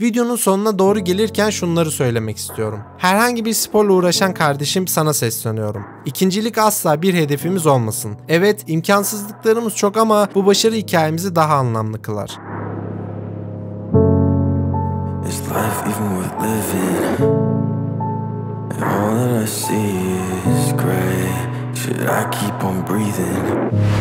Videonun sonuna doğru gelirken şunları söylemek istiyorum. Herhangi bir sporla uğraşan kardeşim sana sesleniyorum. İkincilik asla bir hedefimiz olmasın. Evet imkansızlıklarımız çok ama bu başarı hikayemizi daha anlamlı kılar. Is life even worth living? And all that I see is gray.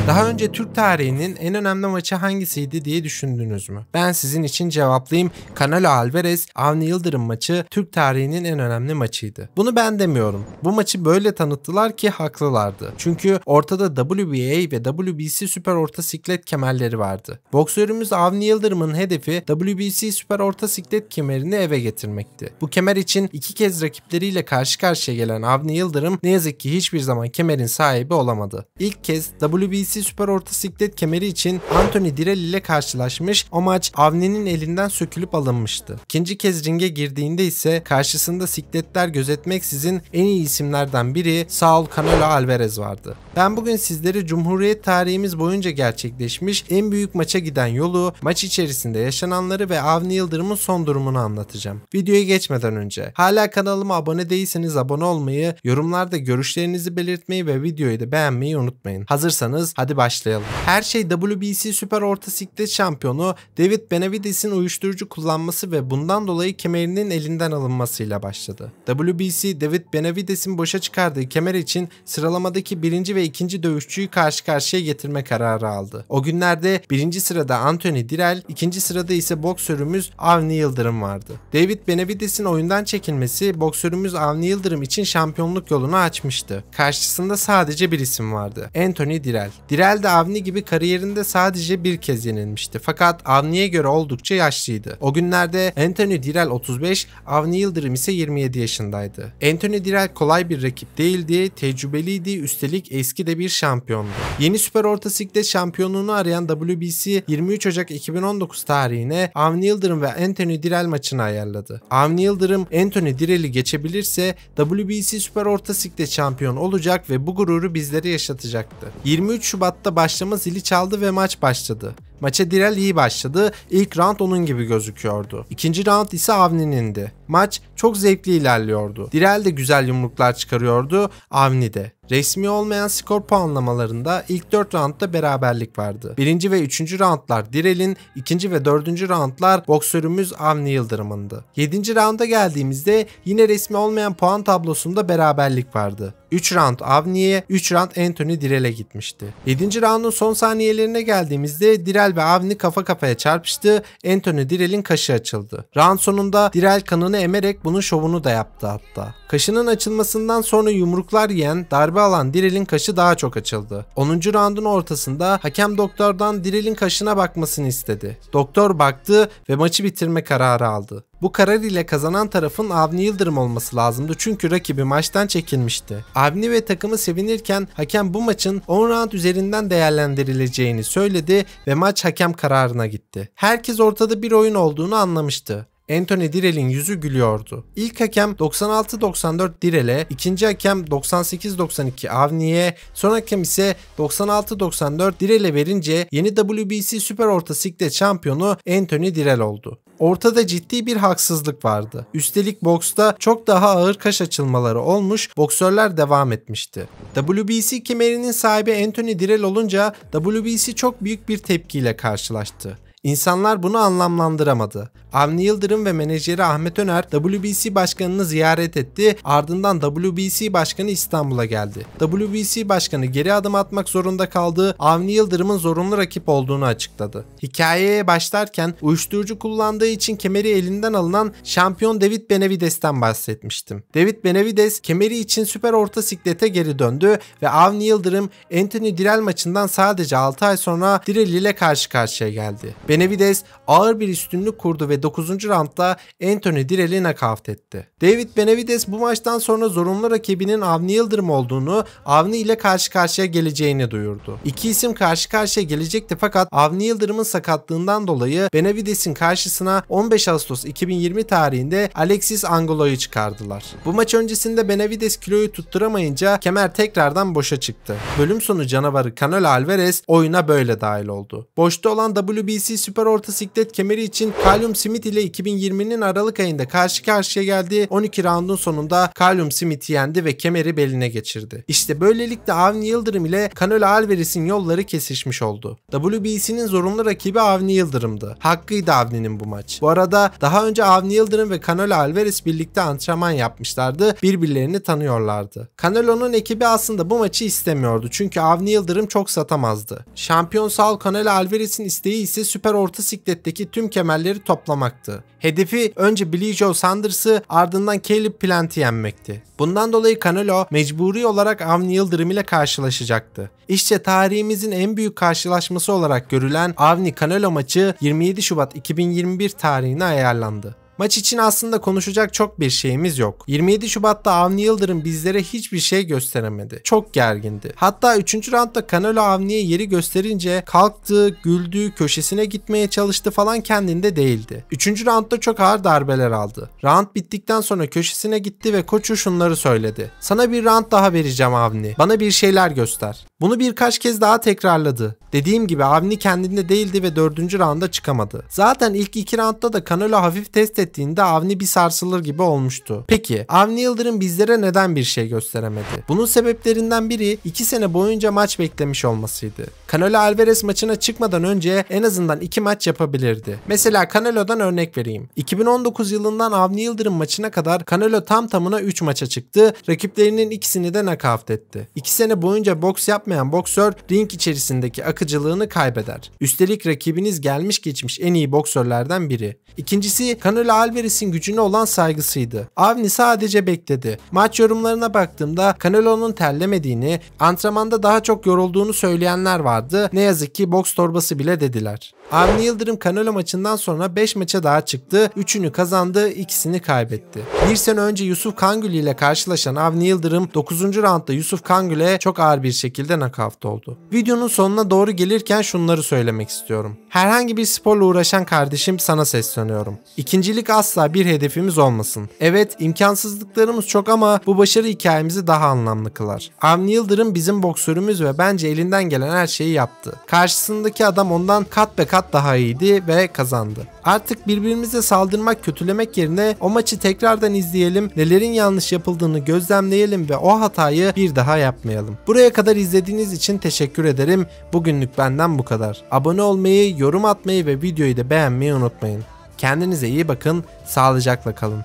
Daha önce Türk tarihinin en önemli maçı hangisiydi diye düşündünüz mü? Ben sizin için cevaplayayım. Canelo Alvarez, Avni Yıldırım maçı Türk tarihinin en önemli maçıydı. Bunu ben demiyorum. Bu maçı böyle tanıttılar ki haklılardı. Çünkü ortada WBA ve WBC süper orta siklet kemerleri vardı. Boksörümüz Avni Yıldırım'ın hedefi WBC süper orta siklet kemerini eve getirmekti. Bu kemer için iki kez rakipleriyle karşı karşıya gelen Avni Yıldırım ne yazık ki hiçbir zaman kemerin sahibi olamadı. İlk kez WBC Süper Orta Siklet kemeri için Anthony Direl ile karşılaşmış o maç Avni'nin elinden sökülüp alınmıştı. İkinci kez ringe girdiğinde ise karşısında sikletler gözetmeksizin en iyi isimlerden biri Saul Canelo Alvarez vardı. Ben bugün sizlere Cumhuriyet tarihimiz boyunca gerçekleşmiş en büyük maça giden yolu, maç içerisinde yaşananları ve Avni Yıldırım'ın son durumunu anlatacağım. Videoya geçmeden önce hala kanalıma abone değilseniz abone olmayı, yorumlarda görüşlerinizi belirtmeyi ve videoyu da beğenmeyi unutmayın. Hazırsanız hadi başlayalım. Her şey WBC Süper Orta Siklet şampiyonu David Benavides'in uyuşturucu kullanması ve bundan dolayı kemerinin elinden alınmasıyla başladı. WBC David Benavides'in boşa çıkardığı kemer için sıralamadaki birinci ve ikinci dövüşçüyü karşı karşıya getirme kararı aldı. O günlerde birinci sırada Anthony Direl, ikinci sırada ise boksörümüz Avni Yıldırım vardı. David Benavides'in oyundan çekilmesi boksörümüz Avni Yıldırım için şampiyonluk yolunu açmıştı. Karşısında sadece sadece bir isim vardı. Anthony Direl. Direl de Avni gibi kariyerinde sadece bir kez yenilmişti. Fakat Avni'ye göre oldukça yaşlıydı. O günlerde Anthony Direl 35, Avni Yıldırım ise 27 yaşındaydı. Anthony Direl kolay bir rakip değildi, tecrübeliydi, üstelik eski de bir şampiyondu. Yeni süper orta sikte şampiyonluğunu arayan WBC 23 Ocak 2019 tarihine Avni Yıldırım ve Anthony Direl maçını ayarladı. Avni Yıldırım Anthony Direl'i geçebilirse WBC süper orta sikte şampiyon olacak ve bu gururu bizlere yaşatacaktı. 23 Şubat'ta başlama zili çaldı ve maç başladı. Maça Direl iyi başladı. ilk round onun gibi gözüküyordu. İkinci round ise Avni'nindi. Maç çok zevkli ilerliyordu. Direl de güzel yumruklar çıkarıyordu. Avni de. Resmi olmayan skor puanlamalarında ilk 4 roundda beraberlik vardı. 1. ve 3. roundlar Direl'in, 2. ve 4. roundlar boksörümüz Avni Yıldırım'ındı. 7. rounda geldiğimizde yine resmi olmayan puan tablosunda beraberlik vardı. 3 round Avni'ye, 3 round Anthony Direl'e gitmişti. 7. roundun son saniyelerine geldiğimizde Direl ve Avni kafa kafaya çarpıştı. Anthony Direl'in kaşı açıldı. Round sonunda Direl kanını emerek bunu bunun şovunu da yaptı hatta. Kaşının açılmasından sonra yumruklar yiyen, darbe alan Diril'in kaşı daha çok açıldı. 10. roundun ortasında hakem doktordan Diril'in kaşına bakmasını istedi. Doktor baktı ve maçı bitirme kararı aldı. Bu karar ile kazanan tarafın Avni Yıldırım olması lazımdı çünkü rakibi maçtan çekilmişti. Avni ve takımı sevinirken hakem bu maçın 10 round üzerinden değerlendirileceğini söyledi ve maç hakem kararına gitti. Herkes ortada bir oyun olduğunu anlamıştı. Anthony Direl'in yüzü gülüyordu. İlk hakem 96-94 Direl'e, ikinci hakem 98-92 Avni'ye, son hakem ise 96-94 Direl'e verince yeni WBC Süper Orta Siklet şampiyonu Anthony Direl oldu. Ortada ciddi bir haksızlık vardı. Üstelik boksta çok daha ağır kaş açılmaları olmuş, boksörler devam etmişti. WBC kemerinin sahibi Anthony Direl olunca WBC çok büyük bir tepkiyle karşılaştı. İnsanlar bunu anlamlandıramadı. Avni Yıldırım ve menajeri Ahmet Öner WBC başkanını ziyaret etti ardından WBC başkanı İstanbul'a geldi. WBC başkanı geri adım atmak zorunda kaldığı Avni Yıldırım'ın zorunlu rakip olduğunu açıkladı. Hikayeye başlarken uyuşturucu kullandığı için kemeri elinden alınan şampiyon David Benavides'ten bahsetmiştim. David Benavides kemeri için süper orta siklete geri döndü ve Avni Yıldırım Anthony Direl maçından sadece 6 ay sonra Direl ile karşı karşıya geldi. Benavides ağır bir üstünlük kurdu ve 9. roundda Anthony Direl'i nakavt etti. David Benavides bu maçtan sonra zorunlu rakibinin Avni Yıldırım olduğunu, Avni ile karşı karşıya geleceğini duyurdu. İki isim karşı karşıya gelecekti fakat Avni Yıldırım'ın sakatlığından dolayı Benavides'in karşısına 15 Ağustos 2020 tarihinde Alexis Angulo'yu çıkardılar. Bu maç öncesinde Benavides kiloyu tutturamayınca kemer tekrardan boşa çıktı. Bölüm sonu canavarı Canelo Alvarez oyuna böyle dahil oldu. Boşta olan WBC süper siklet kemeri için Callum Smith ile 2020'nin Aralık ayında karşı karşıya geldi. 12 raundun sonunda Callum Smith yendi ve kemeri beline geçirdi. İşte böylelikle Avni Yıldırım ile Canelo Alvarez'in yolları kesişmiş oldu. WBC'nin zorunlu rakibi Avni Yıldırım'dı. Hakkıydı Avni'nin bu maç. Bu arada daha önce Avni Yıldırım ve Canelo Alvarez birlikte antrenman yapmışlardı. Birbirlerini tanıyorlardı. Canelo'nun ekibi aslında bu maçı istemiyordu. Çünkü Avni Yıldırım çok satamazdı. Şampiyon Saul Canelo Alvarez'in isteği ise süper sefer orta sikletteki tüm kemerleri toplamaktı. Hedefi önce Billy Joe Sanders'ı ardından Caleb Plant'i yenmekti. Bundan dolayı Canelo mecburi olarak Avni Yıldırım ile karşılaşacaktı. İşte tarihimizin en büyük karşılaşması olarak görülen Avni Canelo maçı 27 Şubat 2021 tarihine ayarlandı. Maç için aslında konuşacak çok bir şeyimiz yok. 27 Şubat'ta Avni Yıldırım bizlere hiçbir şey gösteremedi. Çok gergindi. Hatta 3. roundda Canelo Avni'ye yeri gösterince kalktı, güldü, köşesine gitmeye çalıştı falan kendinde değildi. 3. roundda çok ağır darbeler aldı. Round bittikten sonra köşesine gitti ve koçu şunları söyledi. Sana bir round daha vereceğim Avni. Bana bir şeyler göster. Bunu birkaç kez daha tekrarladı. Dediğim gibi Avni kendinde değildi ve 4. rounda çıkamadı. Zaten ilk 2 roundda da Kanola hafif test ettiğinde Avni bir sarsılır gibi olmuştu. Peki Avni Yıldırım bizlere neden bir şey gösteremedi? Bunun sebeplerinden biri 2 sene boyunca maç beklemiş olmasıydı. Canelo Alvarez maçına çıkmadan önce en azından 2 maç yapabilirdi. Mesela Canelo'dan örnek vereyim. 2019 yılından Avni Yıldırım maçına kadar Canelo tam tamına 3 maça çıktı. Rakiplerinin ikisini de nakavt etti. 2 sene boyunca boks yapmayan boksör ring içerisindeki akıcılığını kaybeder. Üstelik rakibiniz gelmiş geçmiş en iyi boksörlerden biri. İkincisi Canelo Alvarez'in gücüne olan saygısıydı. Avni sadece bekledi. Maç yorumlarına baktığımda Canelo'nun terlemediğini, antrenmanda daha çok yorulduğunu söyleyenler vardı vardı. Ne yazık ki boks torbası bile dediler. Avni Yıldırım Canelo maçından sonra 5 maça daha çıktı. 3'ünü kazandı, ikisini kaybetti. Bir sene önce Yusuf Kangül ile karşılaşan Avni Yıldırım 9. roundda Yusuf Kangül'e çok ağır bir şekilde nakavt oldu. Videonun sonuna doğru gelirken şunları söylemek istiyorum. Herhangi bir sporla uğraşan kardeşim sana sesleniyorum. İkincilik asla bir hedefimiz olmasın. Evet imkansızlıklarımız çok ama bu başarı hikayemizi daha anlamlı kılar. Avni Yıldırım bizim boksörümüz ve bence elinden gelen her şeyi yaptı. Karşısındaki adam ondan kat be kat daha iyiydi ve kazandı. Artık birbirimize saldırmak, kötülemek yerine o maçı tekrardan izleyelim, nelerin yanlış yapıldığını gözlemleyelim ve o hatayı bir daha yapmayalım. Buraya kadar izlediğiniz için teşekkür ederim. Bugünlük benden bu kadar. Abone olmayı, yorum atmayı ve videoyu da beğenmeyi unutmayın. Kendinize iyi bakın, sağlıcakla kalın.